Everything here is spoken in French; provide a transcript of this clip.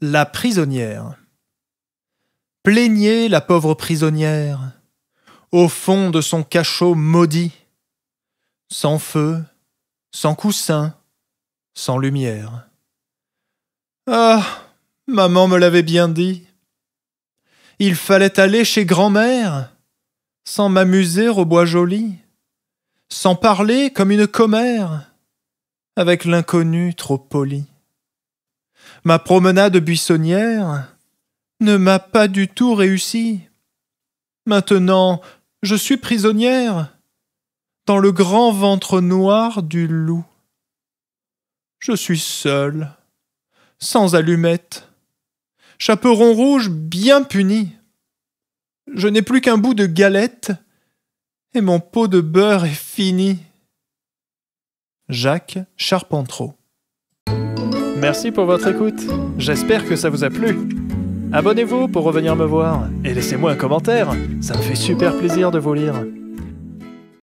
La prisonnière. Plaignez la pauvre prisonnière, au fond de son cachot maudit, sans feu, sans coussin, sans lumière. Ah, maman me l'avait bien dit. Il fallait aller chez grand-mère, sans m'amuser au bois joli, sans parler comme une commère, avec l'inconnu trop poli. Ma promenade buissonnière ne m'a pas du tout réussi. Maintenant, je suis prisonnière dans le grand ventre noir du loup. Je suis seule, sans allumette, chaperon rouge bien puni. Je n'ai plus qu'un bout de galette, et mon pot de beurre est fini. Jacques Charpentreau Merci pour votre écoute. J'espère que ça vous a plu. Abonnez-vous pour revenir me voir et laissez-moi un commentaire. Ça me fait super plaisir de vous lire.